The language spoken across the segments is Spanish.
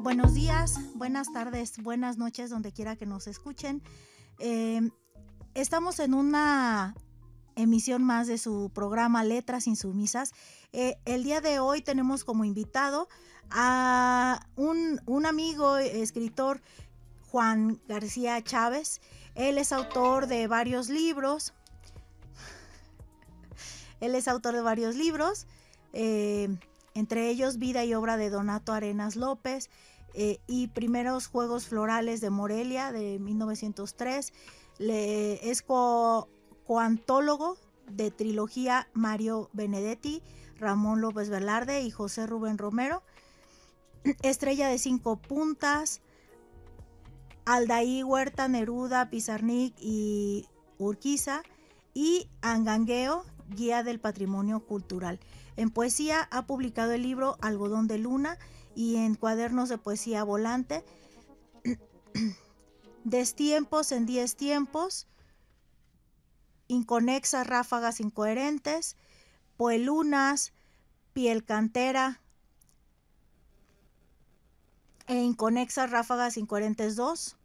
Buenos días, buenas tardes, buenas noches, donde quiera que nos escuchen. Em, estamos en una emisión más de su programa Letras Insumisas. Eh, el día de hoy tenemos como invitado a un, un amigo eh, escritor, Juan García Chávez. Él es autor de varios libros, él es autor de varios libros, eh, entre ellos Vida y obra de Donato Arenas López eh, y Primeros Juegos Florales de Morelia de 1903. Le, es coantólogo de trilogía Mario Benedetti, Ramón López Velarde y José Rubén Romero. Estrella de cinco puntas, Aldaí Huerta, Neruda, Pizarnik y Urquiza. Y Angangueo, Guía del Patrimonio Cultural. En poesía ha publicado el libro Algodón de Luna y en cuadernos de poesía volante. Destiempos en diez tiempos, inconexas ráfagas incoherentes, poelunas, piel cantera e inconexas ráfagas incoherentes 2.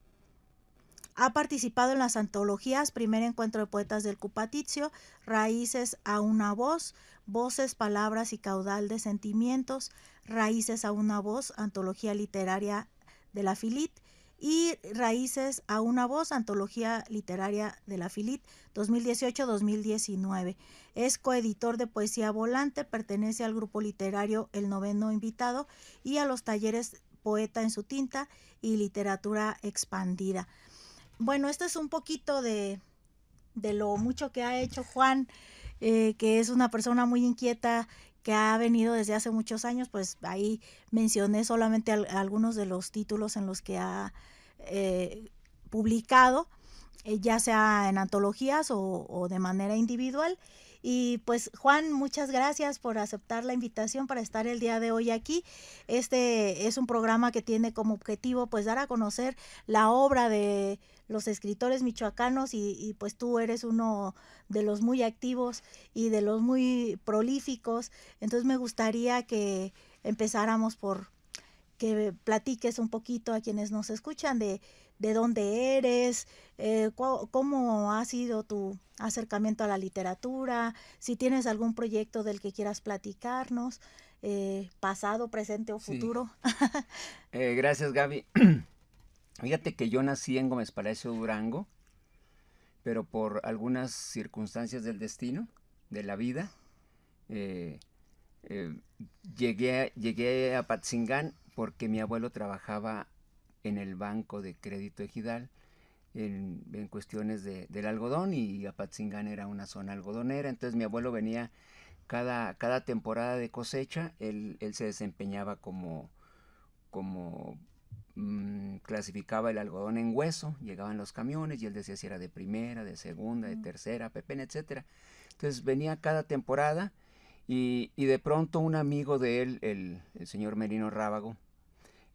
Ha participado en las antologías Primer Encuentro de Poetas del cupaticio Raíces a una voz, Voces, Palabras y Caudal de Sentimientos, Raíces a una voz, Antología Literaria de la Filit y Raíces a una voz, Antología Literaria de la Filit 2018-2019. Es coeditor de Poesía Volante, pertenece al grupo literario El Noveno Invitado y a los talleres Poeta en su tinta y Literatura Expandida bueno, esto es un poquito de, lo mucho que ha hecho Juan, eh, que es una persona muy inquieta, que ha venido desde hace muchos años, pues ahí mencioné solamente algunos de los títulos en los que ha eh, publicado, eh, ya sea en antologías o de manera individual. Y pues Juan, muchas gracias por aceptar la invitación para estar el día de hoy aquí. Este es un programa que tiene como objetivo pues dar a conocer la obra de los escritores michoacanos y, y, pues tú eres uno de los muy activos y de los muy prolíficos. Entonces me gustaría que empezáramos por, que platiques un poquito a quienes nos escuchan de, dónde eres, eh, cómo ha sido tu acercamiento a la literatura, si tienes algún proyecto del que quieras platicarnos, eh, pasado, presente o futuro. Eh, gracias Gaby. Fíjate que yo nací en Gómez Palacio Durango, pero por algunas circunstancias del destino, de la vida, llegué, llegué a Patzingán porque mi abuelo trabajaba en el Banco de Crédito Ejidal en, cuestiones de, del algodón y Apatzingán era una zona algodonera, entonces mi abuelo venía cada, cada temporada de cosecha, él, se desempeñaba como, como mm, clasificaba el algodón en hueso, llegaban los camiones y él decía si era de primera, de segunda, de tercera, pepena, etcétera. Entonces venía cada temporada y, de pronto un amigo de él, el, el señor Merino Rábago,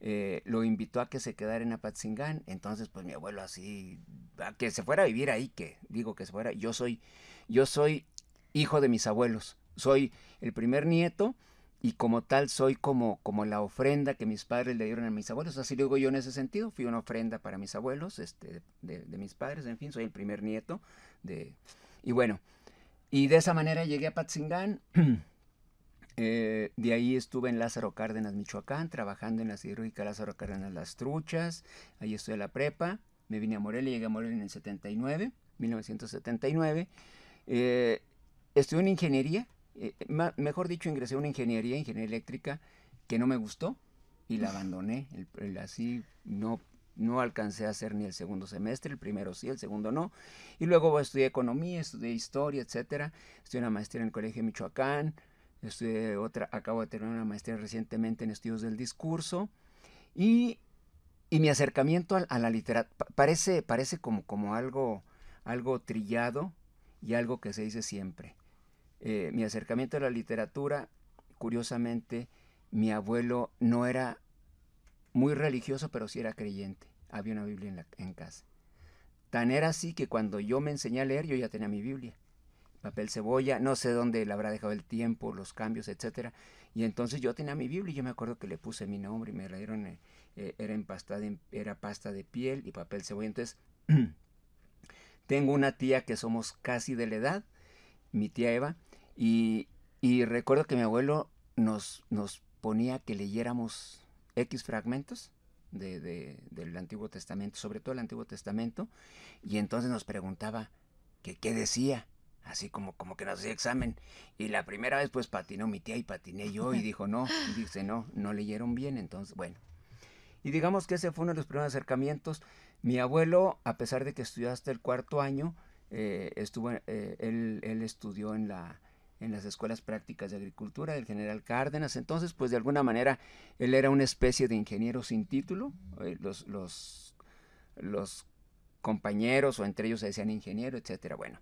eh, lo invitó a que se quedara en Apatzingán. Entonces, pues mi abuelo así, a que se fuera a vivir ahí, que digo que se fuera. Yo soy, yo soy hijo de mis abuelos, soy el primer nieto y como tal soy como, como la ofrenda que mis padres le dieron a mis abuelos. Así lo digo yo en ese sentido, fui una ofrenda para mis abuelos, este, de, mis padres, en fin, soy el primer nieto de... Y bueno, y de esa manera llegué a Patzingán. Eh, de ahí estuve en Lázaro Cárdenas, Michoacán, trabajando en la cirúrgica Lázaro Cárdenas Las Truchas. Ahí estudié la prepa. Me vine a Morelia, llegué a Morelia en el 79, 1979. Eh, estudié en ingeniería, eh, mejor dicho, ingresé a una ingeniería, ingeniería eléctrica, que no me gustó y la abandoné. así no, no alcancé a hacer ni el segundo semestre, el primero sí, el segundo no. Y luego estudié economía, estudié historia, etcétera. Estudié una maestría en el Colegio de Michoacán, Estudié otra, acabo de tener una maestría recientemente en estudios del discurso y, y mi acercamiento a, la literatura parece, parece como, como algo, algo trillado y algo que se dice siempre. Eh, mi acercamiento a la literatura, curiosamente, mi abuelo no era muy religioso, pero sí era creyente. Había una Biblia en, en casa. Tan era así que cuando yo me enseñé a leer, yo ya tenía mi Biblia papel cebolla, no sé dónde le habrá dejado el tiempo, los cambios, etcétera. Y entonces yo tenía mi Biblia y yo me acuerdo que le puse mi nombre y me la dieron, eh, eh, era, era pasta de piel y papel cebolla. Entonces, tengo una tía que somos casi de la edad, mi tía Eva, y, recuerdo que mi abuelo nos, nos ponía que leyéramos X fragmentos. De, del Antiguo Testamento, sobre todo el Antiguo Testamento, y entonces nos preguntaba que qué decía así como, como que nos hacía examen. Y la primera vez pues patinó mi tía y patiné yo y dijo no, y dice no, no leyeron bien, entonces bueno. Y digamos que ese fue uno de los primeros acercamientos. Mi abuelo, a pesar de que estudió hasta el cuarto año, eh, estuvo, eh, él, estudió en, la, en las escuelas prácticas de agricultura del general Cárdenas. Entonces, pues de alguna manera, él era una especie de ingeniero sin título. Eh, los, los, los compañeros o entre ellos se decían ingeniero, etcétera. Bueno,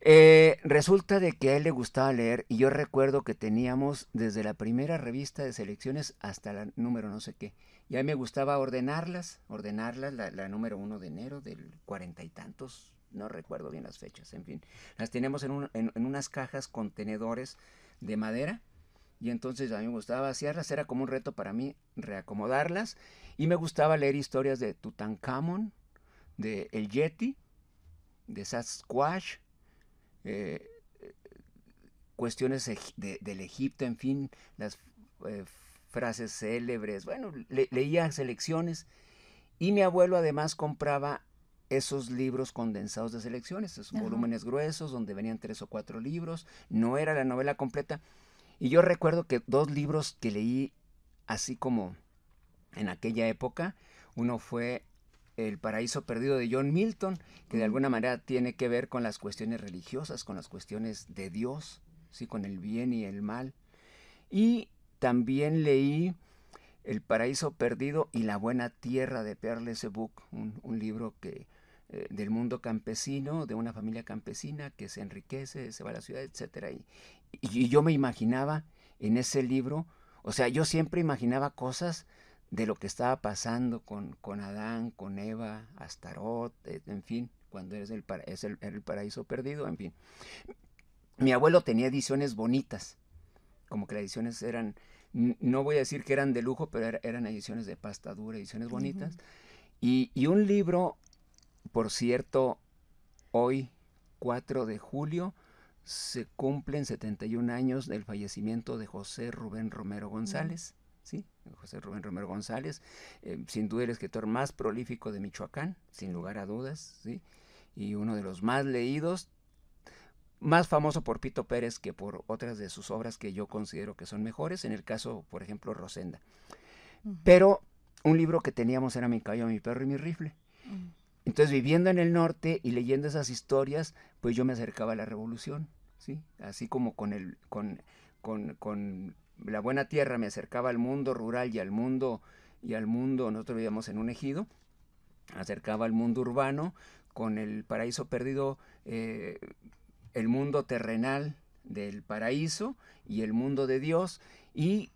eh, resulta de que a él le gustaba leer y yo recuerdo que teníamos desde la primera revista de selecciones hasta la número no sé qué. Y a mí me gustaba ordenarlas, ordenarlas, la, número uno de enero del cuarenta y tantos, no recuerdo bien las fechas, en fin. Las tenemos en, unas cajas contenedores de madera y entonces a mí me gustaba vaciarlas, era como un reto para mí reacomodarlas y me gustaba leer historias de Tutankamón, de El Yeti, de Sasquatch, eh, cuestiones del Egipto, en fin, las eh, frases célebres, bueno, leía selecciones y mi abuelo además compraba esos libros condensados de selecciones, esos volúmenes gruesos donde venían tres o cuatro libros, no era la novela completa. Y yo recuerdo que dos libros que leí así como en aquella época, uno fue el paraíso perdido de John Milton, que de alguna manera tiene que ver con las cuestiones religiosas, con las cuestiones de Dios, ¿sí? con el bien y el mal. Y también leí El paraíso perdido y la buena tierra de Pearl Book, un, un libro que, eh, del mundo campesino, de una familia campesina que se enriquece, se va a la ciudad, etc. y yo me imaginaba en ese libro, o sea, yo siempre imaginaba cosas de lo que estaba pasando con, Adán, con Eva, Astarot, eh, en fin, cuando eres el, el, paraíso perdido, en fin. Mi abuelo tenía ediciones bonitas, como que las ediciones eran, no voy a decir que eran de lujo, pero eran ediciones de pasta dura, ediciones bonitas. y, un libro, por cierto, hoy, 4 de julio, se cumplen 71 años del fallecimiento de José Rubén Romero González, ¿sí? José Rubén Romero González, eh, sin duda el escritor más prolífico de Michoacán, sin lugar a dudas, ¿sí? y uno de los más leídos, más famoso por Pito Pérez que por otras de sus obras que yo considero que son mejores, en el caso, por ejemplo, Rosenda. Pero un libro que teníamos era Mi caballo, mi perro y mi rifle. Entonces, viviendo en el norte y leyendo esas historias, pues yo me acercaba a la revolución, ¿sí? Así como con el con, con, con la buena tierra me acercaba al mundo rural y al mundo y al mundo, nosotros vivíamos en un ejido, acercaba al mundo urbano con el paraíso perdido, eh, el mundo terrenal del paraíso y el mundo de Dios y,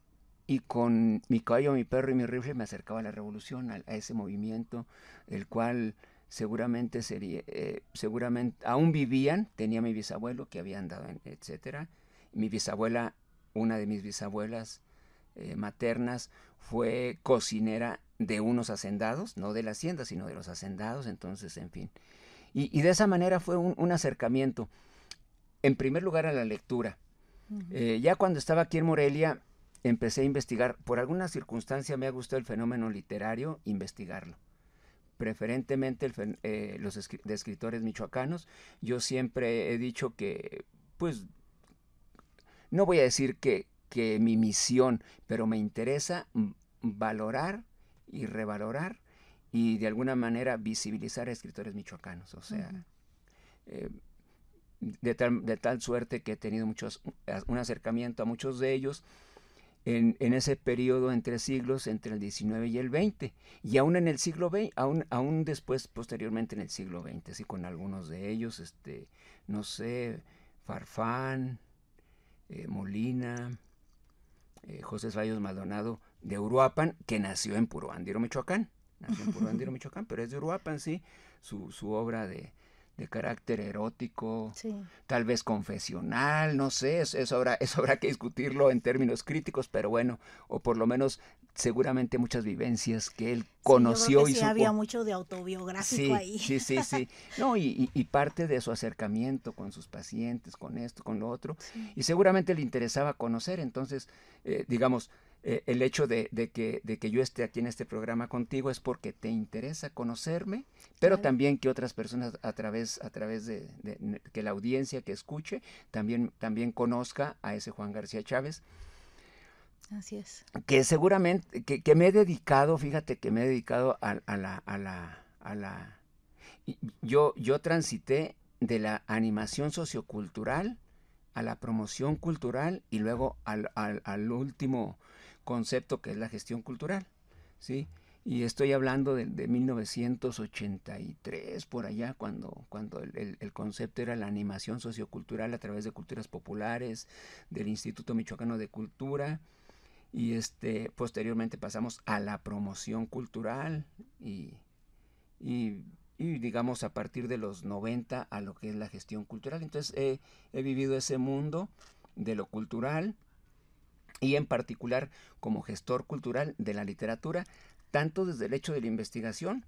y, con mi caballo, mi perro y mi rifle me acercaba a la revolución, a, ese movimiento, el cual seguramente sería, eh, seguramente aún vivían, tenía mi bisabuelo que había andado en, etcétera, mi bisabuela una de mis bisabuelas eh, maternas fue cocinera de unos hacendados, no de la hacienda, sino de los hacendados, entonces, en fin. Y, de esa manera fue un, acercamiento, en primer lugar a la lectura. Eh, ya cuando estaba aquí en Morelia, empecé a investigar, por alguna circunstancia me ha gustado el fenómeno literario, investigarlo preferentemente eh, los escritores michoacanos. Yo siempre he dicho que, pues, no voy a decir que, mi misión, pero me interesa valorar y revalorar y de alguna manera visibilizar a escritores michoacanos. O sea, eh, de, tal, suerte que he tenido muchos, un acercamiento a muchos de ellos en, ese periodo entre siglos, entre el 19 y el 20. y aún en el siglo XX, aún, después, posteriormente en el siglo XX, así con algunos de ellos, este, no sé, Farfán, eh, Molina, eh, José Sallos Maldonado de Uruapan, que nació en Puruandiro, Michoacán. Nació en Michoacán, pero es de Uruapan, sí. Su, obra de, carácter erótico, tal vez confesional, no sé, eso habrá que discutirlo en términos críticos, pero bueno, o por lo menos seguramente muchas vivencias que él conoció y había mucho de autobiográfico ahí. Sí, sí, sí. No, y, parte de su acercamiento con sus pacientes, con esto, con lo otro. Y seguramente le interesaba conocer. Entonces, eh, digamos, eh, el hecho de, que, de que yo esté aquí en este programa contigo es porque te interesa conocerme, pero también que otras personas a través, a través de, de, que la audiencia que escuche también, también conozca a ese Juan García Chávez es. Que seguramente, que, me he dedicado, fíjate que me he dedicado a, a la, a la, a la... Yo, yo transité de la animación sociocultural a la promoción cultural y luego al, al, al, último concepto que es la gestión cultural. ¿sí? Y estoy hablando de, de 1983, por allá, cuando, cuando el, el, el, concepto era la animación sociocultural a través de culturas populares, del Instituto Michoacano de Cultura, y este, posteriormente pasamos a la promoción cultural y, digamos a partir de los 90 a lo que es la gestión cultural. Entonces he, vivido ese mundo de lo cultural y en particular como gestor cultural de la literatura, tanto desde el hecho de la investigación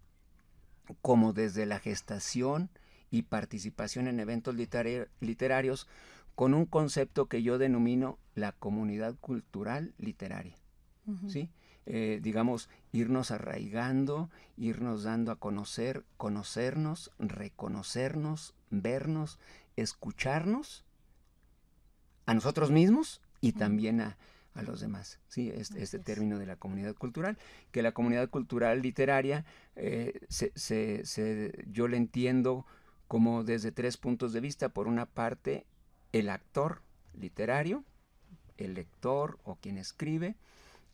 como desde la gestación y participación en eventos literarios con un concepto que yo denomino la comunidad cultural literaria. ¿sí? Eh, digamos, irnos arraigando, irnos dando a conocer, conocernos, reconocernos, vernos, escucharnos a nosotros mismos y también a, los demás. Sí, este, término de la comunidad cultural, que la comunidad cultural literaria, eh, se, se, se, yo la entiendo como desde tres puntos de vista. Por una parte, el actor literario, el lector o quien escribe,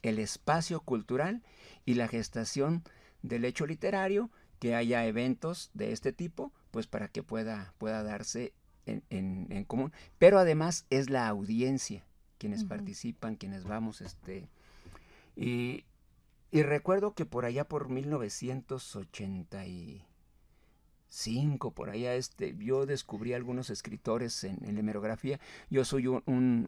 el espacio cultural y la gestación del hecho literario, que haya eventos de este tipo, pues para que pueda, pueda darse en, común. Pero además es la audiencia, quienes participan, quienes vamos, este... Y, y recuerdo que por allá por 1980 cinco por allá, este, yo descubrí algunos escritores en, la hemerografía. Yo soy un,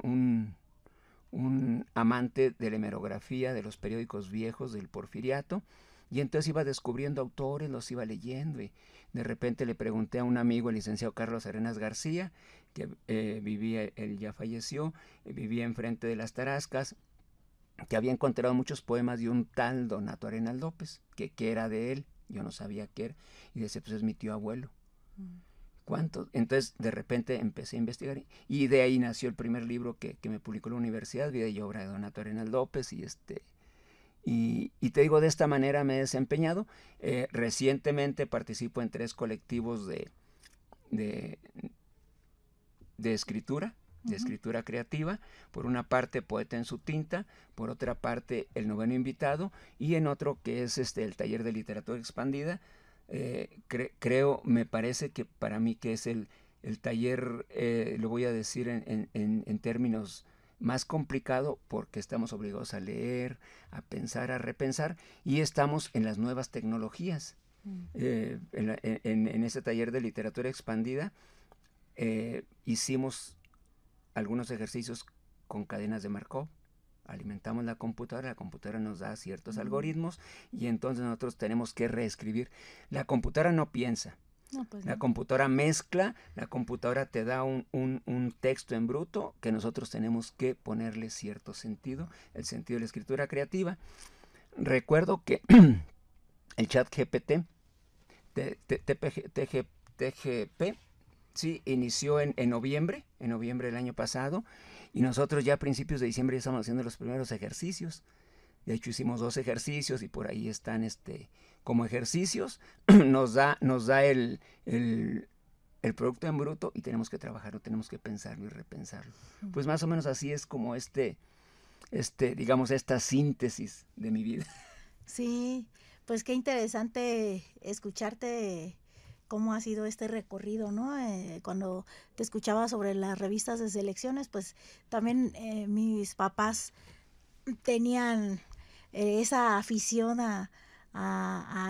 un, amante de la hemerografía, de los periódicos viejos, del porfiriato. Y entonces iba descubriendo autores, los iba leyendo y de repente le pregunté a un amigo, el licenciado Carlos Arenas García, que eh, vivía, él ya falleció, eh, vivía enfrente de las Tarascas, que había encontrado muchos poemas de un tal Donato Arenal López, que, que era de él. Yo no sabía qué era. Y decía, pues es mi tío abuelo. Mm. ¿Cuántos? Entonces de repente empecé a investigar y de ahí nació el primer libro que, me publicó la universidad, Vida y Obra de Donato Arenas López y este... Y, y te digo, de esta manera me he desempeñado. Eh, recientemente participo en tres colectivos de, de, de escritura de escritura creativa, por una parte Poeta en su tinta, por otra parte El noveno invitado y en otro que es este el taller de literatura expandida, eh, creo, me parece que para mí que es el, taller, eh, lo voy a decir en, términos más complicado porque estamos obligados a leer, a pensar, a repensar y estamos en las nuevas tecnologías. Mm. Eh, en, ese taller de literatura expandida hicimos algunos ejercicios con cadenas de Markov. Alimentamos la computadora, la computadora nos da ciertos algoritmos y entonces nosotros tenemos que reescribir. La computadora no piensa. Pues la computadora mezcla, la computadora te da un, un, texto en bruto que nosotros tenemos que ponerle cierto sentido, el sentido de la escritura creativa. Recuerdo que el chat GPT, TGP, Sí, inició en, noviembre, en noviembre del año pasado, y nosotros ya a principios de diciembre ya estamos haciendo los primeros ejercicios. De hecho, hicimos dos ejercicios y por ahí están este, como ejercicios. Nos da, nos da el, el, el producto en bruto y tenemos que trabajarlo, tenemos que pensarlo y repensarlo. Pues más o menos así es como este, este, digamos, esta síntesis de mi vida. Sí, pues qué interesante escucharte cómo ha sido este recorrido, ¿no? Eh, cuando te escuchaba sobre las revistas de selecciones, pues también eh, mis papás tenían eh, esa afición a,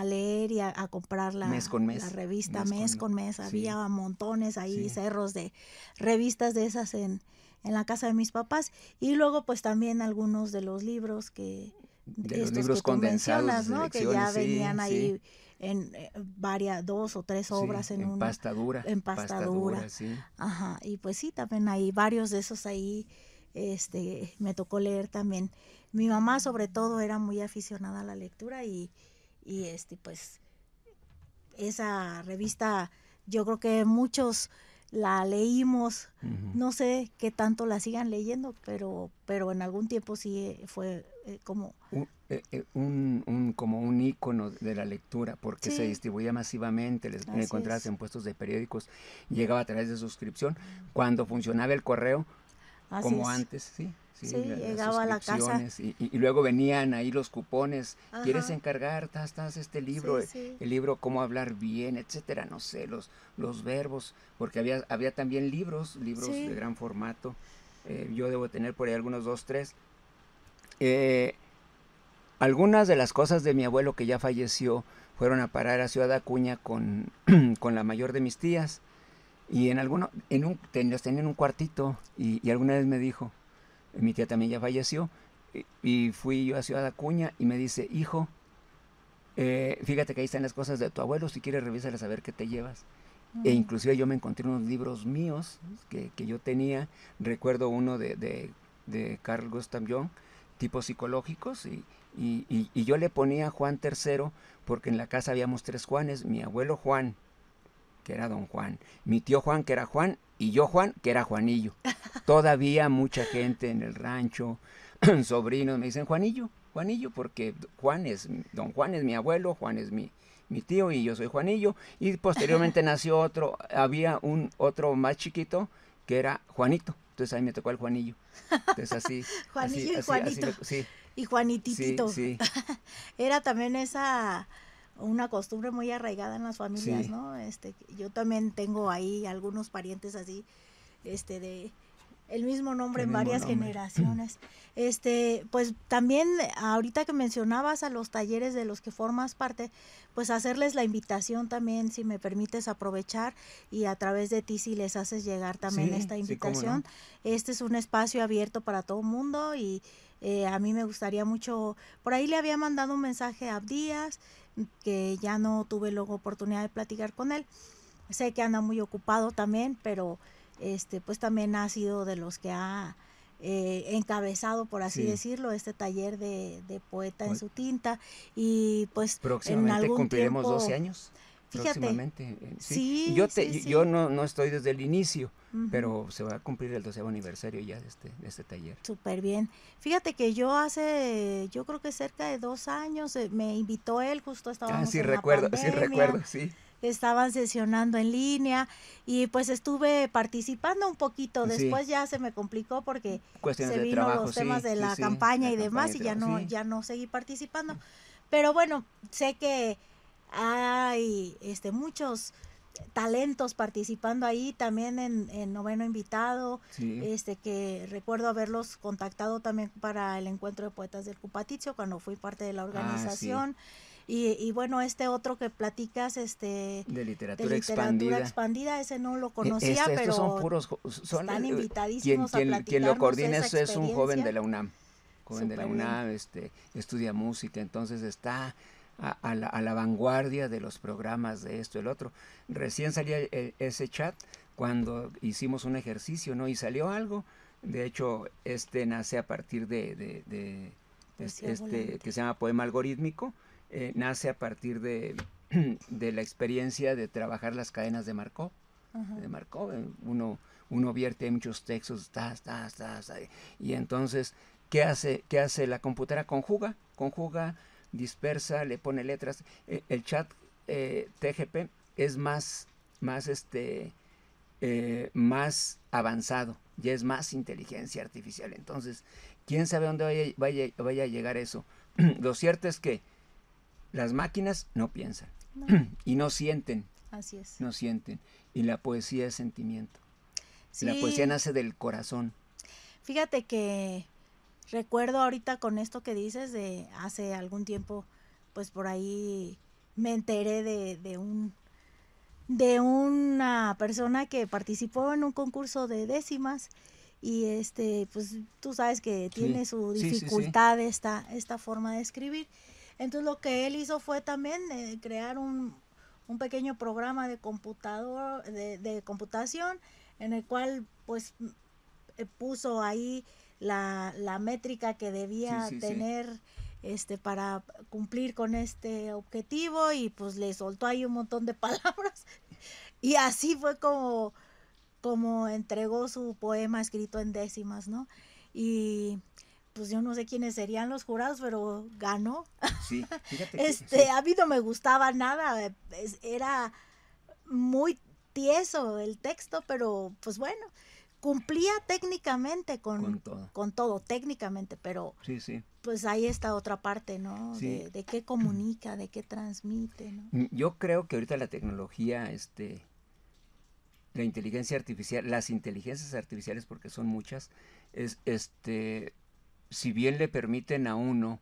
leer y a, comprar la, revista mes, con mes. Había montones ahí, cerros de revistas de esas en, la casa de mis papás. Y luego pues también algunos de los libros que... De los libros condensados, ¿no? Que ya venían ahí en eh, varias, dos o tres obras en, en, una. Pastadura. En pastadura. sí. Ajá, y pues sí, también hay varios de esos ahí, este, me tocó leer también. Mi mamá sobre todo era muy aficionada a la lectura y, y este, pues esa revista yo creo que muchos la leímos, no sé qué tanto la sigan leyendo, pero, pero en algún tiempo sí eh, fue eh, como... Eh, eh, un, un, como un icono de la lectura, porque se distribuía masivamente, les encontrabas en puestos de periódicos, llegaba a través de suscripción, cuando funcionaba el correo, como antes, sí. llegaba a la casa. Y, luego venían ahí los cupones. ¿Quieres encargar? Estás, este libro, El, libro Cómo hablar bien, etcétera. No sé, los, los verbos, porque había, había también libros, libros de gran formato. yo debo tener por ahí algunos dos, tres, eh, algunas de las cosas de mi abuelo que ya falleció fueron a parar a Ciudad Acuña con, la mayor de mis tías. Y en alguno, en un, tenía en un cuartito y, alguna vez me dijo, mi tía también ya falleció, y, fui yo a Ciudad Acuña y me dice, hijo, eh, fíjate que ahí están las cosas de tu abuelo, si quieres revisarlas a ver qué te llevas. E inclusive yo me encontré unos libros míos que, yo tenía, recuerdo uno de, de, de Carl Gustav Jung, tipos psicológicos y, y, y, yo le ponía Juan III porque en la casa habíamos tres Juanes, mi abuelo Juan, que era don Juan, mi tío Juan, que era Juan, y yo Juan, que era Juanillo. Todavía mucha gente en el rancho, sobrinos, me dicen Juanillo, Juanillo, porque Juan es, don Juan es mi abuelo, Juan es mi, mi tío y yo soy Juanillo. Y posteriormente nació otro, había un otro más chiquito que era Juanito. Entonces a me tocó el Juanillo. Juanillo y Juanito. Y Juanititito. Era también esa una costumbre muy arraigada en las familias, ¿no? Este, yo también tengo ahí algunos parientes así, este, de el mismo nombre en varias generaciones. Este, pues también ahorita que mencionabas a los talleres de los que formas parte, pues hacerles la invitación también, si me permites aprovechar y a través de ti si les haces llegar también esta invitación. Este es un espacio abierto para todo el mundo y eh, a mí me gustaría mucho, por ahí le había mandado un mensaje a Díaz, que ya no tuve luego oportunidad de platicar con él. Sé que anda muy ocupado también, pero este, pues también ha sido de los que ha eh, encabezado, por así decirlo, este taller de, poeta en su tinta. Y pues próximamente cumpliremos 12 años. Fíjate, próximamente. Eh, sí, yo, te, yo no, no, estoy desde el inicio, pero se va a cumplir el 12 aniversario ya de este, este taller. Súper bien. Fíjate que yo hace, yo creo que cerca de dos años, eh, me invitó él, justo ah, estábamos ah, sí, recuerdo, Sí, recuerdo, sí estaban sesionando en línea y pues estuve participando un poquito. Después ya se me complicó porque se vino los temas de la campaña y demás y ya no, ya no seguí participando. Pero bueno, sé que hay este, muchos talentos participando ahí también en, noveno invitado este que recuerdo haberlos contactado también para el encuentro de poetas del Cupaticio cuando fui parte de la ah, organización y, bueno, este otro que platicas, este... De literatura, de literatura expandida. Ese no lo e-, conocía, este, estos pero... son puros... Son, están eh, invitadísimos quien, quien lo coordina es un joven de la UNAM. Joven de la UNAM, este, estudia música, entonces está... A, la, vanguardia de los programas de esto, y el otro. Recién salía eh, ese chat cuando hicimos un ejercicio, ¿no? Y salió algo. De hecho, este nace a partir de, este, que se llama Poema Algorítmico, eh, nace a partir de, la experiencia de trabajar las cadenas de Marco De eh, uno, uno vierte muchos textos, y entonces, ¿qué hace, hace la computadora? Conjuga, conjuga, dispersa, le pone letras. E, el chat eh, TGP es más, más este, más avanzado, y es más inteligencia artificial. Entonces, quién sabe dónde vaya, vaya a llegar eso. Lo cierto es que las máquinas no piensan y no sienten. Así es. No sienten. Y la poesía es sentimiento. La poesía nace del corazón. Fíjate que recuerdo ahorita con esto que dices de hace algún tiempo, pues por ahí me enteré de, de un de una persona que participó en un concurso de décimas y este pues tú sabes que tiene su dificultad esta esta forma de escribir entonces lo que él hizo fue también eh, crear un, pequeño programa de computador, de, computación, en el cual pues eh, puso ahí la, métrica que debía tener este para cumplir con este objetivo y pues le soltó ahí un montón de palabras y así fue como como entregó su poema escrito en décimas, ¿no? Y pues yo no sé quiénes serían los jurados, pero ganó. Sí, fíjate. este, que, a mí no me gustaba nada, era muy tieso el texto, pero pues bueno, cumplía técnicamente con, con, todo. técnicamente, pero sí, sí. pues ahí está otra parte, ¿no? De, de, qué comunica, de qué transmite, ¿no? Mm, yo creo que ahorita la tecnología, este, la inteligencia artificial, las inteligencias artificiales, porque son muchas, es, este, si bien le permiten a uno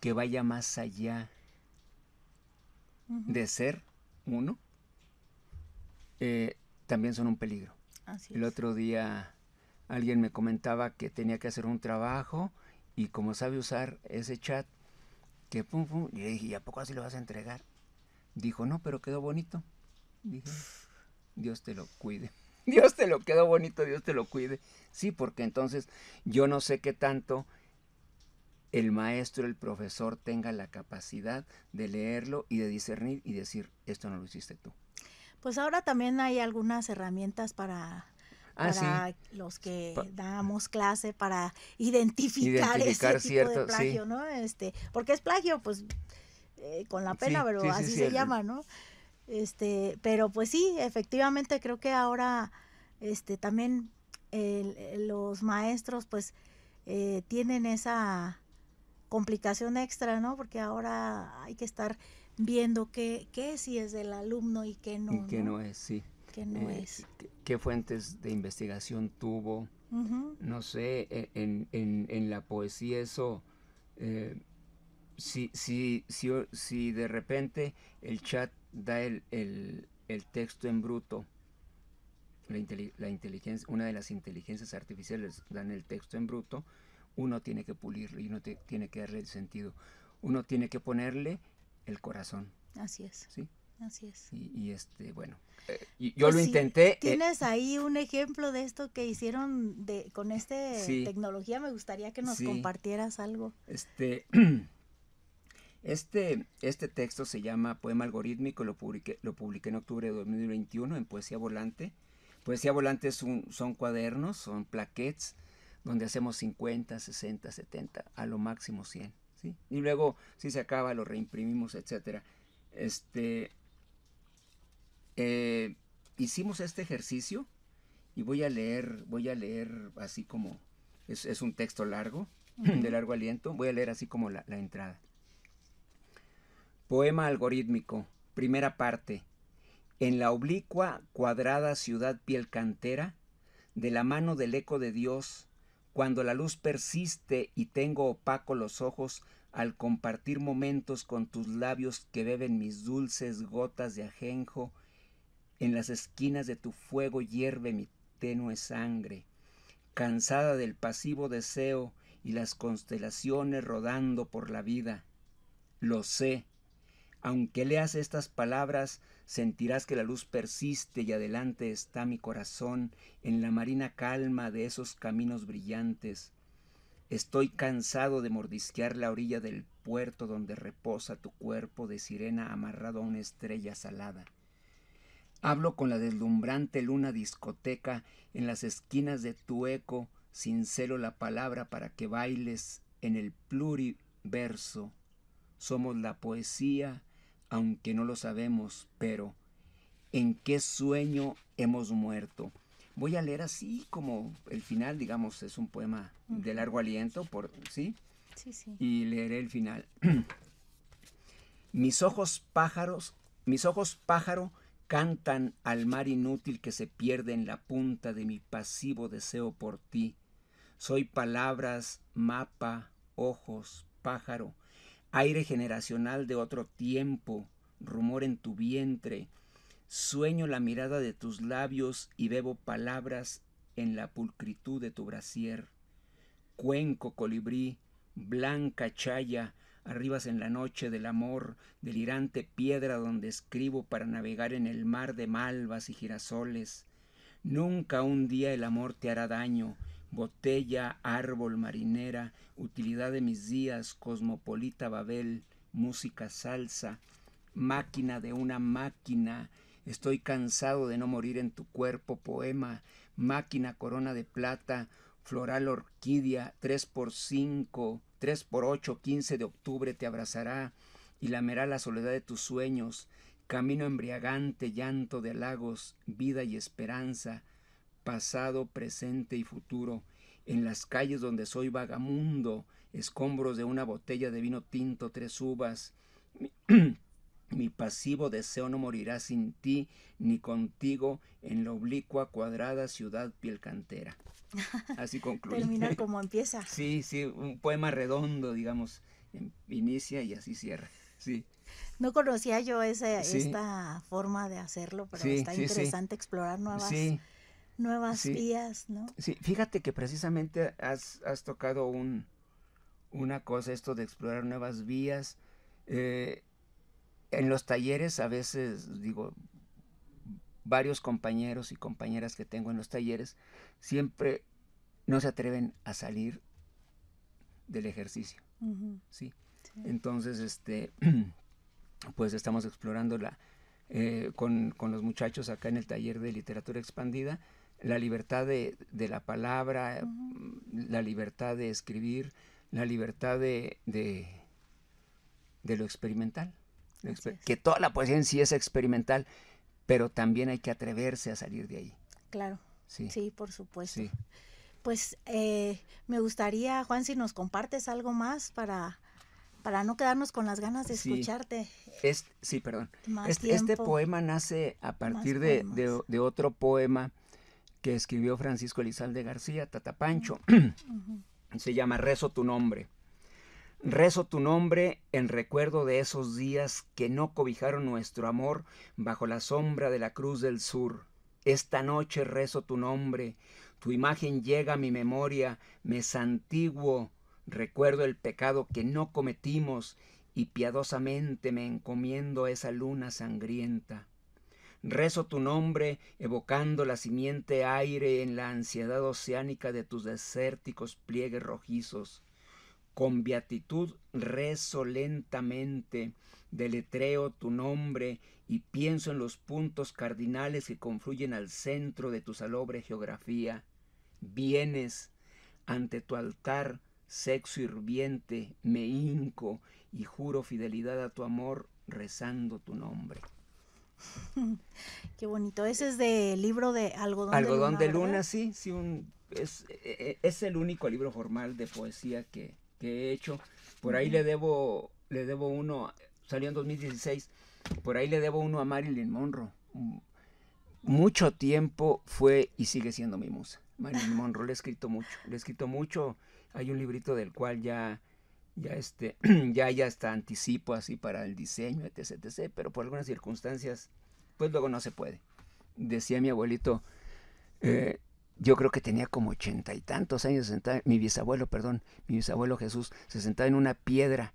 que vaya más allá de ser uno, eh, también son un peligro. El otro día alguien me comentaba que tenía que hacer un trabajo y como sabe usar ese chat, que pum, pum, y le dije, ¿y a poco así lo vas a entregar? Dijo, no, pero quedó bonito. Dije, Dios te lo cuide. Dios te lo quedó bonito, Dios te lo cuide. Sí, porque entonces yo no sé qué tanto el maestro, el profesor tenga la capacidad de leerlo y de discernir y decir, esto no lo hiciste tú. Pues ahora también hay algunas herramientas para ah, para los que damos clase para identificar, ese tipo de plagio, ¿no? Este, porque es plagio, pues eh, con la pena, pero así se llama, ¿no? Este, pero pues sí, efectivamente creo que ahora este, también los maestros pues eh, tienen esa complicación extra, ¿no? Porque ahora hay que estar viendo qué, qué si es del alumno y qué no. qué ¿no? es, sí. Qué no eh, es. Qué, fuentes de investigación tuvo? No sé, e, en, la poesía eso... Eh, si de repente el chat da el, texto en bruto, la, inteligencia, una de las inteligencias artificiales dan el texto en bruto, uno tiene que pulirlo y uno tiene que darle el sentido. Uno tiene que ponerle el corazón. Así es. ¿sí? Así es. Y, este, bueno, eh, yo pues lo intenté. Eh, tienes ahí un ejemplo de esto que hicieron de, con esta tecnología. Me gustaría que nos compartieras algo. Este, Este, este texto se llama Poema Algorítmico, lo publiqué, lo publiqué en octubre de 2021 en Poesía Volante. Poesía Volante un, son cuadernos, son plaquettes, donde hacemos 50, 60, 70, a lo máximo 100. Y luego, si se acaba, lo reimprimimos, etc. Este, eh, hicimos este ejercicio y voy a leer, voy a leer así como, es, un texto largo, de largo aliento, voy a leer así como la entrada. Poema algorítmico, primera parte. En la oblicua, cuadrada ciudad piel cantera, de la mano del eco de Dios, cuando la luz persiste y tengo opaco los ojos al compartir momentos con tus labios que beben mis dulces gotas de ajenjo, en las esquinas de tu fuego hierve mi tenue sangre, cansada del pasivo deseo y las constelaciones rodando por la vida. Lo sé, aunque leas estas palabras, sentirás que la luz persiste y adelante está mi corazón en la marina calma de esos caminos brillantes. Estoy cansado de mordisquear la orilla del puerto donde reposa tu cuerpo de sirena amarrado a una estrella salada. Hablo con la deslumbrante luna discoteca en las esquinas de tu eco, cincelo la palabra para que bailes en el pluriverso. Somos la poesía, aunque no lo sabemos, pero ¿en qué sueño hemos muerto? Voy a leer así como el final, digamos, es un poema de largo aliento, por, ¿sí? Sí, sí. Y leeré el final. mis ojos pájaros, mis ojos pájaro cantan al mar inútil que se pierde en la punta de mi pasivo deseo por ti. Soy palabras, mapa, ojos, pájaro, aire generacional de otro tiempo, rumor en tu vientre, sueño la mirada de tus labios y bebo palabras en la pulcritud de tu brasier. Cuenco colibrí, blanca chaya, arribas en la noche del amor, delirante piedra donde escribo para navegar en el mar de malvas y girasoles. Nunca un día el amor te hará daño botella, árbol, marinera, utilidad de mis días, cosmopolita Babel, música salsa, máquina de una máquina, estoy cansado de no morir en tu cuerpo, poema, máquina corona de plata, floral orquídea, tres por cinco, tres por ocho, quince de octubre te abrazará y lamerá la soledad de tus sueños, camino embriagante, llanto de lagos, vida y esperanza, pasado, presente y futuro, en las calles donde soy vagamundo, escombros de una botella de vino tinto, tres uvas. Mi, pasivo deseo no morirá sin ti ni contigo en la oblicua cuadrada ciudad piel cantera. Así concluye. Termina como empieza. Sí, sí, un poema redondo, digamos, em, inicia y así cierra. Sí. No conocía yo esa, esta forma de hacerlo, pero está interesante explorar nuevas nuevas vías, ¿no? Sí, fíjate que precisamente has, tocado un, una cosa, esto de explorar nuevas vías. Eh, en los talleres a veces, digo, varios compañeros y compañeras que tengo en los talleres siempre no se atreven a salir del ejercicio, ¿sí? Entonces, este, pues estamos explorando eh, con, con, los muchachos acá en el taller de literatura expandida, la libertad de, la palabra, mm, la libertad de escribir, la libertad de, de, lo experimental. Que toda la poesía en sí es experimental, pero también hay que atreverse a salir de ahí. Claro. Sí, sí por supuesto. Pues eh, me gustaría, Juan, si nos compartes algo más para, para no quedarnos con las ganas de escucharte. Sí, perdón. Este, este poema nace a partir de, otro poema que escribió Francisco Elizalde García, Tatapancho. Se llama Rezo tu nombre. Rezo tu nombre en recuerdo de esos días que no cobijaron nuestro amor bajo la sombra de la Cruz del Sur. Esta noche rezo tu nombre, tu imagen llega a mi memoria, me santiguo, recuerdo el pecado que no cometimos y piadosamente me encomiendo a esa luna sangrienta. Rezo tu nombre, evocando la simiente aire en la ansiedad oceánica de tus desérticos pliegues rojizos. Con beatitud rezo lentamente, deletreo tu nombre y pienso en los puntos cardinales que confluyen al centro de tu salobre geografía. Vienes ante tu altar, sexo hirviente, me hinco y juro fidelidad a tu amor rezando tu nombre. Qué bonito. Ese es del libro de Algodón, de Luna. sí, e, e, es, el único libro formal de poesía que, he hecho. Por ahí le debo le debo uno, salió en 2016, por ahí le debo uno a Marilyn Monroe. Mm, mucho tiempo fue y sigue siendo mi musa. Marilyn Monroe, le he escrito mucho, le he escrito mucho. Hay un librito del cual ya ya este, ya ya anticipo así para el diseño, etc, etc, pero por algunas circunstancias, pues luego no se puede. Decía mi abuelito, eh, yo creo que tenía como ochenta y tantos años, mi bisabuelo, perdón, mi bisabuelo Jesús, se sentaba en una piedra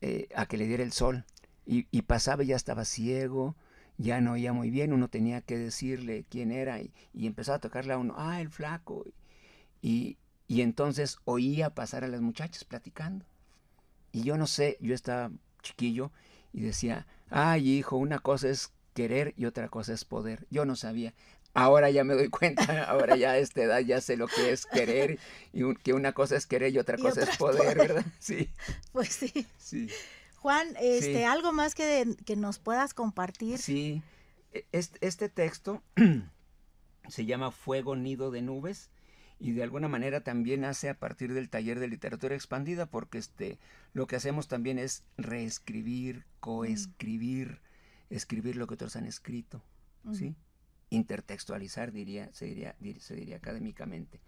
eh, a que le diera el sol y, pasaba ya estaba ciego, ya no oía muy bien, uno tenía que decirle quién era y, y empezaba a tocarle a uno, ah, el flaco. Y, y entonces oía pasar a las muchachas platicando. Y yo no sé, yo estaba chiquillo y decía, ay hijo, una cosa es querer y otra cosa es poder. Yo no sabía. Ahora ya me doy cuenta, ahora ya a esta edad ya sé lo que es querer y que una cosa es querer y otra cosa es poder, ¿verdad? Sí. Pues sí. Juan, este, algo más que, que, nos puedas compartir. Sí, e, este texto se llama Fuego Nido de Nubes y de alguna manera también hace a partir del taller de literatura expandida, porque este, lo que hacemos también es reescribir, coescribir, mm. escribir lo que otros han escrito, ¿sí? Intertextualizar, diría, se, diría, académicamente.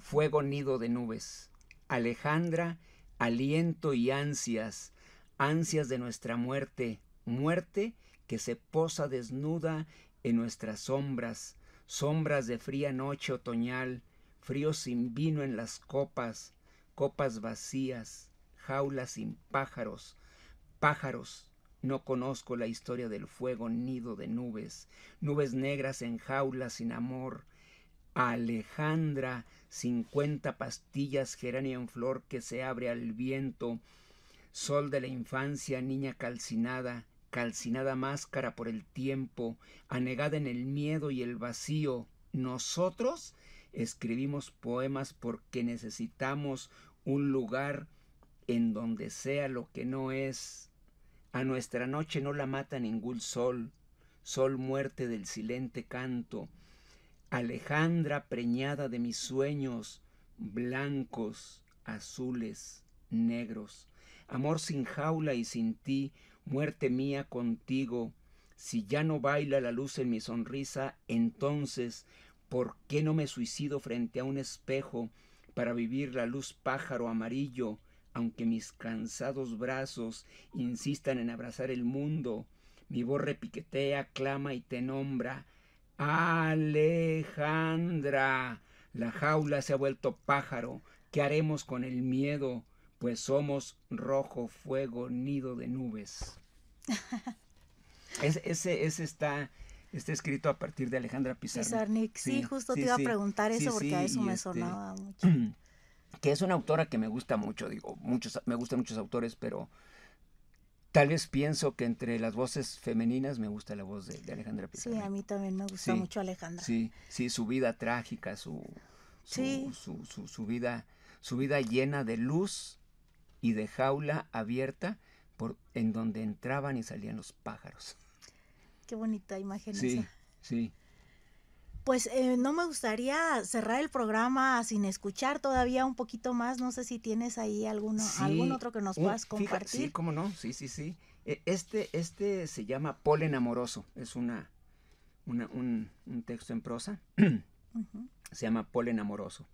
Fuego, nido de nubes. Alejandra, aliento y ansias, ansias de nuestra muerte, muerte que se posa desnuda en nuestras sombras, sombras de fría noche otoñal, frío sin vino en las copas, copas vacías, jaulas sin pájaros, pájaros. No conozco la historia del fuego, nido de nubes, nubes negras en jaulas sin amor, Alejandra, cincuenta pastillas, geranio en flor que se abre al viento, sol de la infancia, niña calcinada, calcinada máscara por el tiempo, anegada en el miedo y el vacío. Nosotros escribimos poemas porque necesitamos un lugar en donde sea lo que no es. A nuestra noche no la mata ningún sol, sol muerte del silente canto. Alejandra preñada de mis sueños, blancos, azules, negros. Amor sin jaula y sin ti, muerte mía contigo. Si ya no baila la luz en mi sonrisa, entonces ¿Por qué no me suicido frente a un espejo para vivir la luz pájaro amarillo, aunque mis cansados brazos insistan en abrazar el mundo? Mi voz repiquetea, clama y te nombra. Alejandra, la jaula se ha vuelto pájaro. ¿Qué haremos con el miedo? Pues somos rojo fuego, nido de nubes. ese está está escrito a partir de Alejandra Pizarnik. Pizarnik, sí, justo te iba a preguntar eso porque a eso me este, sonaba mucho. Que es una autora que me gusta mucho, digo, muchos, me gustan muchos autores, pero tal vez pienso que entre las voces femeninas me gusta la voz de, Alejandra Pizarnik. Sí, a mí también me gusta mucho Alejandra. Sí, sí, su vida trágica, su, su, su, su, su vida su vida llena de luz y de jaula abierta por, en donde entraban y salían los pájaros. Qué bonita imagen sí, esa. Sí. Pues eh, no me gustaría cerrar el programa sin escuchar todavía un poquito más. No sé si tienes ahí alguno, algún otro que nos puedas compartir. sí, cómo no. Sí, sí, sí. E, este, este se llama Polen Amoroso. Es una, una un, texto en prosa. Se llama Polen Amoroso.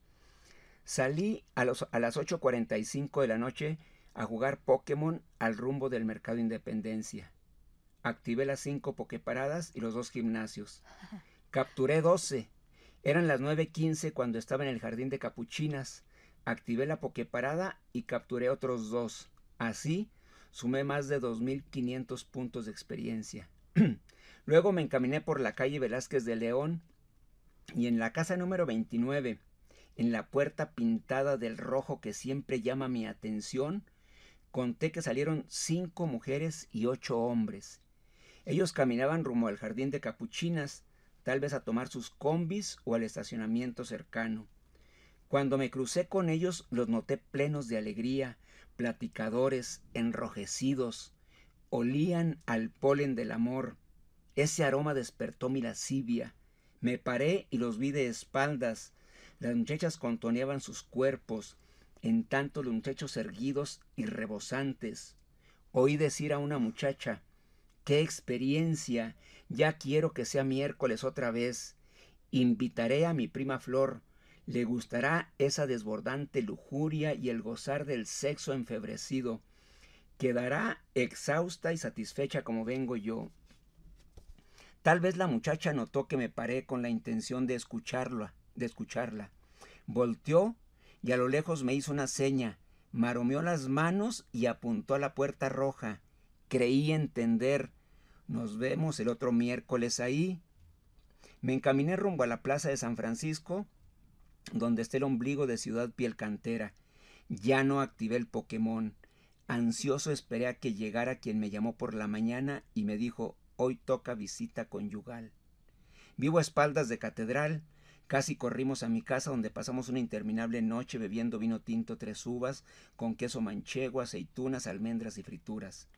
Salí a, los, a las 8.45 de la noche a jugar Pokémon al rumbo del mercado Independencia activé las cinco pokeparadas y los dos gimnasios. Capturé 12. Eran las 9.15 cuando estaba en el jardín de capuchinas. Activé la pokeparada y capturé otros dos. Así, sumé más de 2.500 puntos de experiencia. Luego me encaminé por la calle Velázquez de León y en la casa número 29, en la puerta pintada del rojo que siempre llama mi atención, conté que salieron cinco mujeres y ocho hombres, ellos caminaban rumbo al jardín de capuchinas, tal vez a tomar sus combis o al estacionamiento cercano. Cuando me crucé con ellos los noté plenos de alegría, platicadores, enrojecidos. Olían al polen del amor. Ese aroma despertó mi lascivia. Me paré y los vi de espaldas. Las muchachas contoneaban sus cuerpos, en tanto los muchachos erguidos y rebosantes. Oí decir a una muchacha, qué experiencia. Ya quiero que sea miércoles otra vez. Invitaré a mi prima Flor. Le gustará esa desbordante lujuria y el gozar del sexo enfebrecido. Quedará exhausta y satisfecha como vengo yo. Tal vez la muchacha notó que me paré con la intención de escucharla, de escucharla. Volteó y a lo lejos me hizo una seña, maromeó las manos y apuntó a la puerta roja. Creí entender nos vemos el otro miércoles ahí. Me encaminé rumbo a la plaza de San Francisco, donde está el ombligo de Ciudad Piel Cantera. Ya no activé el Pokémon. Ansioso esperé a que llegara quien me llamó por la mañana y me dijo, hoy toca visita conyugal. Vivo a espaldas de catedral, casi corrimos a mi casa donde pasamos una interminable noche bebiendo vino tinto tres uvas, con queso manchego, aceitunas, almendras y frituras.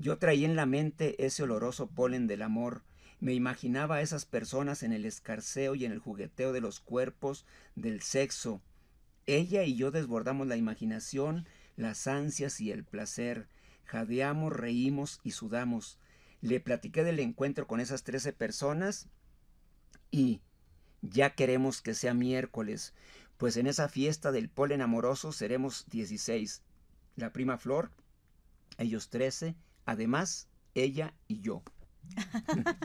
Yo traía en la mente ese oloroso polen del amor. Me imaginaba a esas personas en el escarceo y en el jugueteo de los cuerpos, del sexo. Ella y yo desbordamos la imaginación, las ansias y el placer. Jadeamos, reímos y sudamos. Le platiqué del encuentro con esas trece personas y ya queremos que sea miércoles, pues en esa fiesta del polen amoroso seremos dieciséis. La prima Flor, ellos trece Además, ella y yo.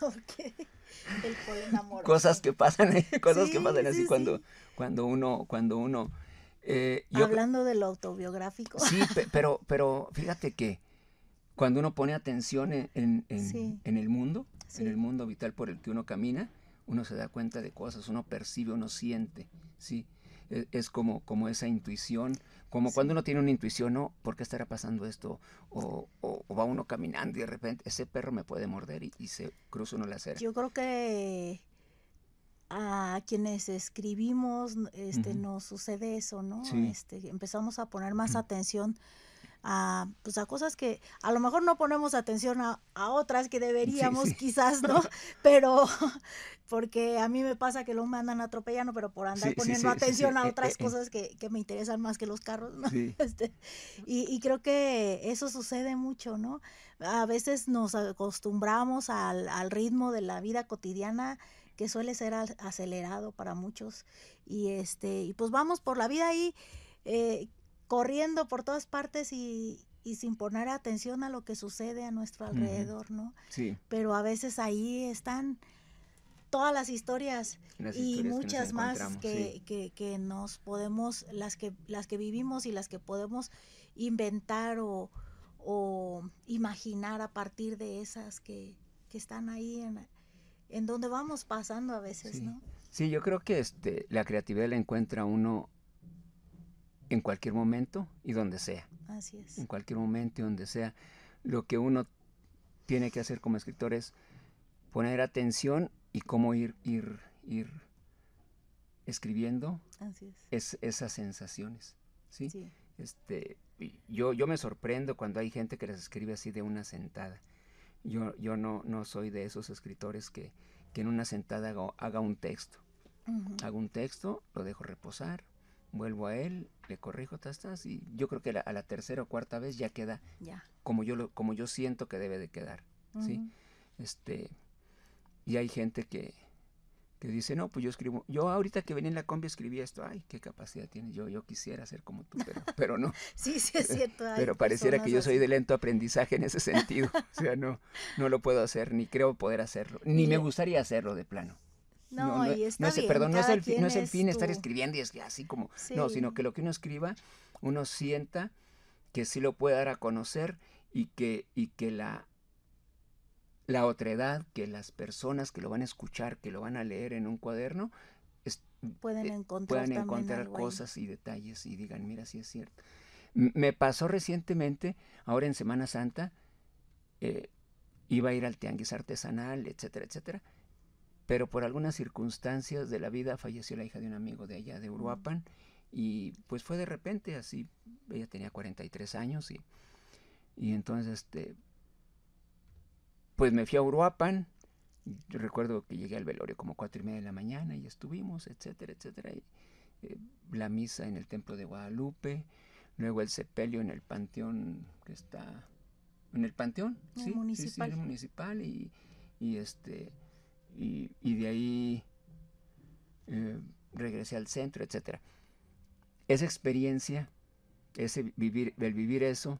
okay. El cosas que pasan, ¿eh? cosas que pasan así cuando, cuando uno, cuando uno. Eh, Hablando de lo autobiográfico. Sí, pero, pero fíjate que cuando uno pone atención en, en el mundo, en el mundo vital por el que uno camina, uno se da cuenta de cosas, uno percibe, uno siente, sí. E-, es como, como esa intuición, como cuando uno tiene una intuición, no, ¿por qué estará pasando esto? O, va uno caminando y de repente ese perro me puede morder y, se cruza uno la acera. Yo creo que a quienes escribimos este, nos sucede eso, ¿no? Este, empezamos a poner más atención a, pues a cosas que a lo mejor no ponemos atención a, a otras que deberíamos quizás, ¿no? Pero porque a mí me pasa que lo mandan atropellando, pero por andar poniendo atención a eh, otras eh, eh. cosas que, me interesan más que los carros, ¿no? Este, y, creo que eso sucede mucho, ¿no? A veces nos acostumbramos al, ritmo de la vida cotidiana que suele ser acelerado para muchos y este y pues vamos por la vida ahí corriendo por todas partes y, y sin poner atención a lo que sucede a nuestro alrededor, ¿no? Sí. Pero a veces ahí están todas las historias, y muchas más que, que, nos podemos, las que, las que vivimos y las que podemos inventar o, imaginar a partir de esas que, están ahí en, en donde vamos pasando a veces, ¿no? Sí, yo creo que este, la creatividad la encuentra uno en cualquier momento y donde sea. Así es. En cualquier momento y donde sea. Lo que uno tiene que hacer como escritor es poner atención y cómo ir, ir, ir escribiendo es. esas sensaciones. ¿sí? Este, yo, yo me sorprendo cuando hay gente que las escribe así de una sentada. Yo, yo no, no soy de esos escritores que, en una sentada haga un texto. Hago un texto, lo dejo reposar, vuelvo a él, le corrijo, estás y yo creo que a la tercera o cuarta vez ya queda ya. Como, yo lo, como yo siento que debe de quedar, ¿sí? Este, y hay gente que, dice, no, pues yo escribo, yo ahorita que venía en la combi escribí esto, ay, qué capacidad tiene, yo, yo quisiera ser como tú, pero, pero no. sí, sí, es cierto. pero pareciera que yo soy de lento aprendizaje en ese sentido, o sea, no, no lo puedo hacer, ni creo poder hacerlo, ni me gustaría hacerlo de plano. No, no, y es, perdón, no es, el, no es el fin estar escribiendo y es así como, no, sino que lo que uno escriba, uno sienta que sí lo puede dar a conocer y que, y que la, la edad que las personas que lo van a escuchar, que lo van a leer en un cuaderno, pueden eh, encontrar, puedan encontrar cosas y detalles y digan, mira, sí es cierto. me pasó recientemente, ahora en Semana Santa, eh, iba a ir al tianguis artesanal, etcétera, etcétera pero por algunas circunstancias de la vida falleció la hija de un amigo de allá, de mm. Uruapan, y pues fue de repente así, ella tenía 43 años y, y entonces este, pues me fui a Uruapan, yo recuerdo que llegué al velorio como cuatro y media de la mañana y estuvimos, etcétera, etcétera, y, eh, la misa en el templo de Guadalupe, luego el sepelio en el panteón que está en el panteón, municipal. el municipal y, y este y, de ahí eh, regresé al centro, etc. Esa experiencia, ese vivir, el vivir eso,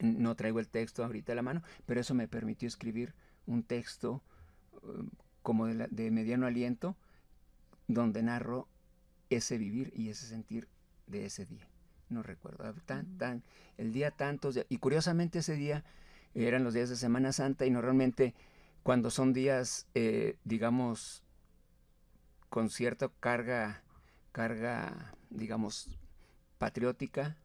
no traigo el texto ahorita a la mano, pero eso me permitió escribir un texto eh, como de, de mediano aliento, donde narro ese vivir y ese sentir de ese día. No recuerdo, ah, tan, tan, el día tantos, y curiosamente ese día eran los días de Semana Santa y normalmente cuando son días, eh, digamos, con cierta carga, carga, digamos, patriótica,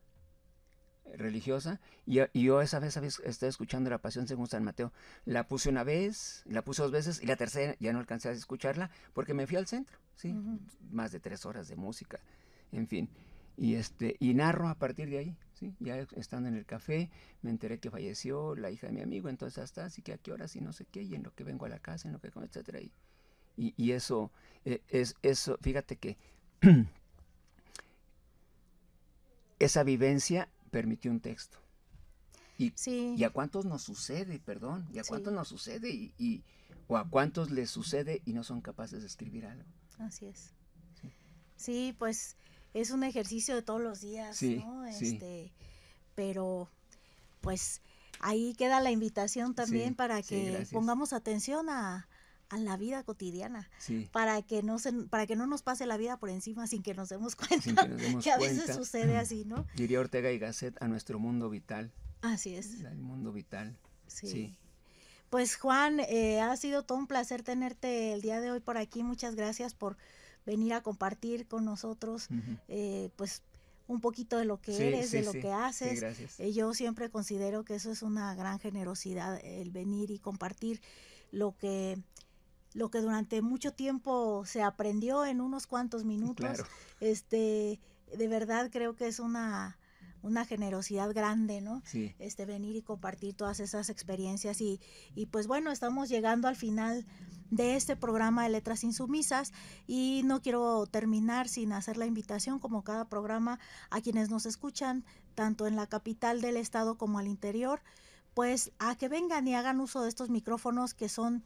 religiosa, y, yo esa vez, estaba escuchando la Pasión según San Mateo, la puse una vez, la puse dos veces, y la tercera ya no alcancé a escucharla, porque me fui al centro, ¿sí? Más de tres horas de música, en fin, y, este, y narro a partir de ahí, ya estando en el café, me enteré que falleció la hija de mi amigo, entonces hasta así que a qué hora, y no sé qué, y en lo que vengo a la casa, en lo que como, etcétera. Y, y, eso, eh, es, eso, fíjate que esa vivencia permitió un texto. Y, y, a cuántos nos sucede, perdón, y a cuántos nos sucede y, o a cuántos les sucede y no son capaces de escribir algo. Así es. sí pues es un ejercicio de todos los días, ¿no? Este, Pero pues ahí queda la invitación también para que pongamos atención a, la vida cotidiana para que no se, para que no nos pase la vida por encima sin que nos demos cuenta que, a veces sucede así no diría Ortega y Gasset a nuestro mundo vital así es al mundo vital sí, pues Juan eh, ha sido todo un placer tenerte el día de hoy por aquí muchas gracias por venir a compartir con nosotros, eh, pues un poquito de lo que eres, de lo que haces. Eh, yo siempre considero que eso es una gran generosidad, el venir y compartir lo que lo que durante mucho tiempo se aprendió en unos cuantos minutos. Este, de verdad creo que es una una generosidad grande, ¿no? Sí. Este, venir y compartir todas esas experiencias y, y pues bueno, estamos llegando al final de este programa de Letras Insumisas y no quiero terminar sin hacer la invitación, como cada programa, a quienes nos escuchan, tanto en la capital del estado como al interior, pues a que vengan y hagan uso de estos micrófonos que son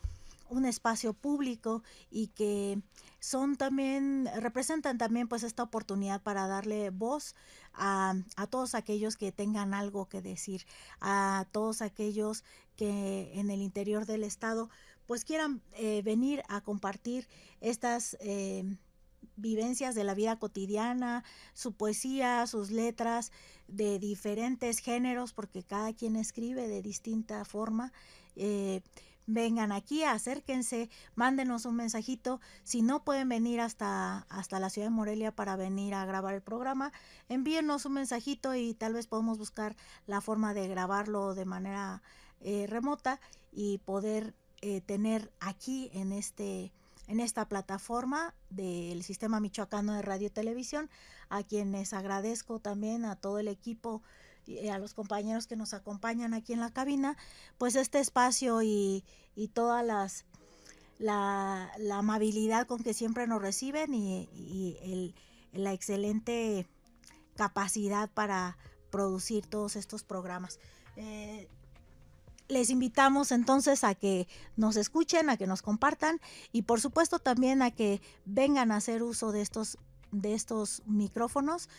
un espacio público y que son también, representan también pues esta oportunidad para darle voz a, todos aquellos que tengan algo que decir, a todos aquellos que en el interior del Estado pues quieran eh, venir a compartir estas... Eh, vivencias de la vida cotidiana, su poesía, sus letras de diferentes géneros, porque cada quien escribe de distinta forma. Eh, vengan aquí, acérquense, mándenos un mensajito. Si no pueden venir hasta, hasta la ciudad de Morelia para venir a grabar el programa, envíenos un mensajito y tal vez podemos buscar la forma de grabarlo de manera eh, remota y poder eh, tener aquí en este en esta plataforma del Sistema Michoacano de Radio y Televisión, a quienes agradezco también a todo el equipo a los compañeros que nos acompañan aquí en la cabina, pues este espacio y, toda la, amabilidad con que siempre nos reciben y, la excelente capacidad para producir todos estos programas. Eh, les invitamos entonces a que nos escuchen, a que nos compartan y por supuesto también a que vengan a hacer uso de estos de estos micrófonos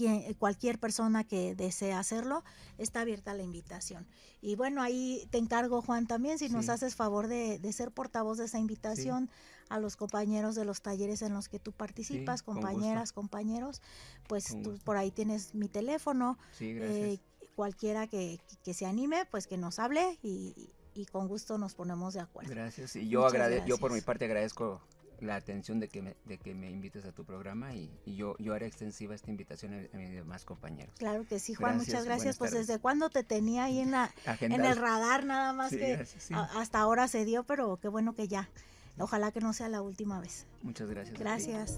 eh, cualquier persona que desee hacerlo, está abierta la invitación. Y bueno, ahí te encargo, Juan, también, si nos haces favor de, ser portavoz de esa invitación a los compañeros de los talleres en los que tú participas, compañeras, compañeros, pues por ahí tienes mi teléfono. Eh, cualquiera que, se anime, pues que nos hable y, con gusto nos ponemos de acuerdo. Gracias. Y yo, yo por mi parte agradezco la atención de que me, de que me invites a tu programa y, yo, yo haré extensiva esta invitación a, mis demás compañeros. Claro que sí, Juan, muchas gracias. Pues desde cuándo te tenía ahí en, en el radar, nada más que hasta ahora se dio, pero qué bueno que ya. Ojalá que no sea la última vez. Muchas gracias. gracias.